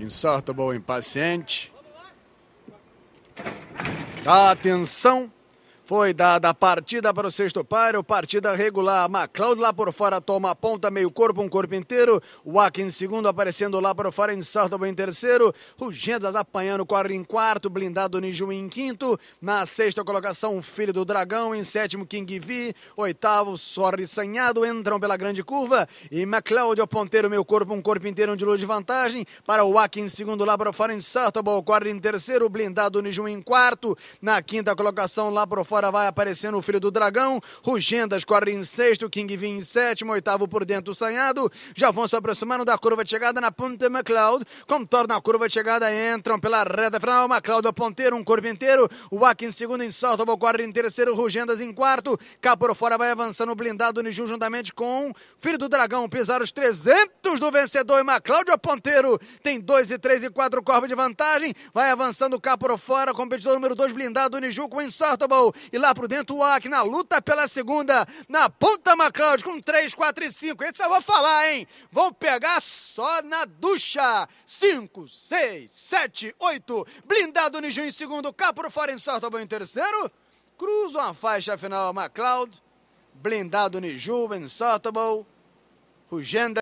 Insortable impaciente. Atenção! Foi dada a partida para o sexto o partida regular. McLeod lá por fora toma a ponta, meio corpo, um corpo inteiro. Wack em segundo, aparecendo lá por fora, Insaltable em terceiro. Rugendas apanhando, corre em quarto, blindado Niju em quinto. Na sexta colocação, Filho do Dragão, em sétimo, King V. Oitavo, Sorri Sanhado, entram pela grande curva. E McLeod, o ponteiro, meio corpo, um corpo inteiro, um de luz de vantagem. Para o Wack em segundo, lá para fora, Insaltable, corre em terceiro, blindado Niju em quarto. Na quinta colocação, lá para fora, Agora vai aparecendo o filho do dragão. Rugendas, corre em sexto. King Vin em sétimo. Oitavo por dentro, Sanhado. Já vão se aproximando da curva de chegada na Punta McLeod. Contorna a curva de chegada. Entram pela reta final. McLeod é ponteiro, um corpo inteiro. O Akin em segundo, em o Bocorre em terceiro. Rugendas em quarto. Cá por fora vai avançando o blindado Niju juntamente com Filho do Dragão. Pisar os 300 do vencedor. McLeod é ponteiro. Tem dois e três e quatro corpos de vantagem. Vai avançando cá por fora. Competidor número dois, blindado Niju com Insortable e lá pro dentro o Acre na luta pela segunda, na ponta McLeod com 3, 4 e 5. Esse eu vou falar, hein? Vão pegar só na ducha. 5, 6, 7, 8. Blindado Niju em segundo, Capro Fora em Sartoba em terceiro. Cruzam a faixa final McLeod. Blindado Niju em Sartoba. Rugenda.